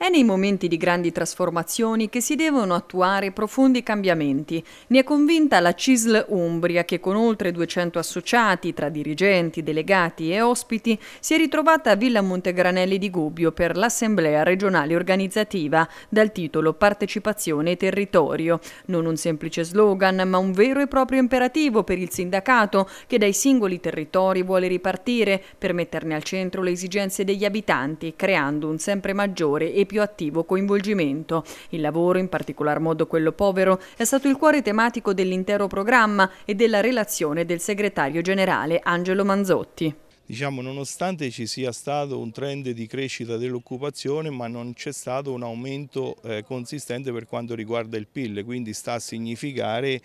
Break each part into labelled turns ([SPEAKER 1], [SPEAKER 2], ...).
[SPEAKER 1] È nei momenti di grandi trasformazioni che si devono attuare profondi cambiamenti. Ne è convinta la CISL Umbria che con oltre 200 associati tra dirigenti, delegati e ospiti si è ritrovata a Villa Montegranelli di Gubbio per l'Assemblea regionale organizzativa dal titolo Partecipazione e territorio. Non un semplice slogan ma un vero e proprio imperativo per il sindacato che dai singoli territori vuole ripartire per metterne al centro le esigenze degli abitanti creando un sempre maggiore e più attivo coinvolgimento. Il lavoro, in particolar modo quello povero, è stato il cuore tematico dell'intero programma e della relazione del segretario generale Angelo
[SPEAKER 2] Manzotti. Diciamo, nonostante ci sia stato un trend di crescita dell'occupazione ma non c'è stato un aumento eh, consistente per quanto riguarda il PIL, quindi sta a significare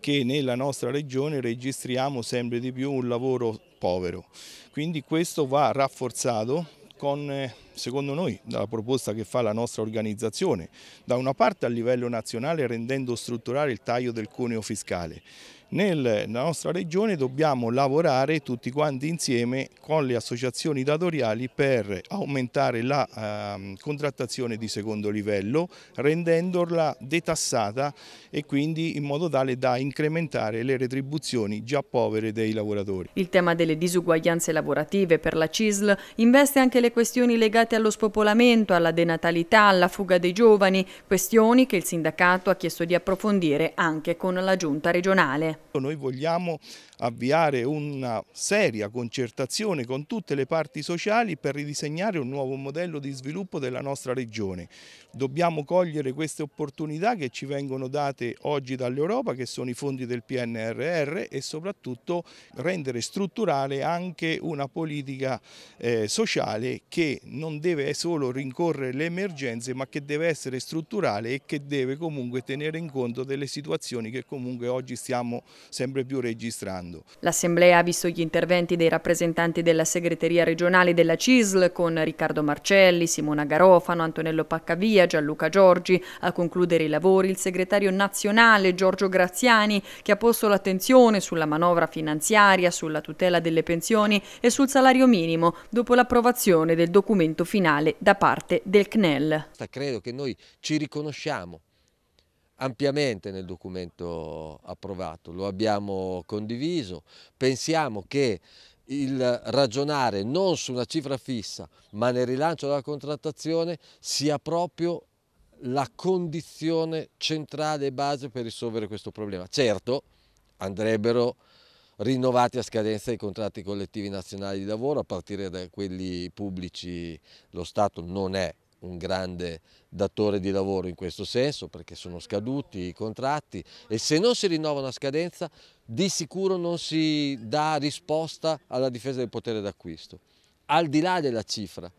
[SPEAKER 2] che nella nostra regione registriamo sempre di più un lavoro povero. Quindi questo va rafforzato con, eh, secondo noi, dalla proposta che fa la nostra organizzazione, da una parte a livello nazionale rendendo strutturale il taglio del cuneo fiscale, nella nostra regione dobbiamo lavorare tutti quanti insieme con le associazioni datoriali per aumentare la eh, contrattazione di secondo livello rendendola detassata e quindi in modo tale da incrementare le retribuzioni già povere dei lavoratori. Il tema
[SPEAKER 1] delle disuguaglianze lavorative per la CISL investe anche le questioni legate allo spopolamento, alla denatalità, alla fuga dei giovani, questioni che il sindacato ha chiesto di approfondire anche con la giunta regionale.
[SPEAKER 2] Noi vogliamo avviare una seria concertazione con tutte le parti sociali per ridisegnare un nuovo modello di sviluppo della nostra Regione. Dobbiamo cogliere queste opportunità che ci vengono date oggi dall'Europa, che sono i fondi del PNRR e soprattutto rendere strutturale anche una politica eh, sociale che non deve solo rincorrere le emergenze ma che deve essere strutturale e che deve comunque tenere in conto delle situazioni che comunque oggi stiamo sempre più registrando.
[SPEAKER 1] L'Assemblea ha visto gli interventi dei rappresentanti della segreteria regionale della CISL con Riccardo Marcelli, Simona Garofano, Antonello Paccavia, Gianluca Giorgi. A concludere i lavori il segretario nazionale Giorgio Graziani che ha posto l'attenzione sulla manovra finanziaria, sulla tutela delle pensioni e sul salario minimo dopo l'approvazione del documento finale da parte del CNEL. Credo che noi ci riconosciamo ampiamente nel
[SPEAKER 3] documento approvato, lo abbiamo condiviso, pensiamo che il ragionare non su una cifra fissa ma nel rilancio della contrattazione sia proprio la condizione centrale e base per risolvere questo problema. Certo andrebbero rinnovati a scadenza i contratti collettivi nazionali di lavoro a partire da quelli pubblici, lo Stato non è un grande datore di lavoro in questo senso perché sono scaduti i contratti e se non si rinnova una scadenza di sicuro non si dà risposta alla difesa del potere d'acquisto, al di là della cifra.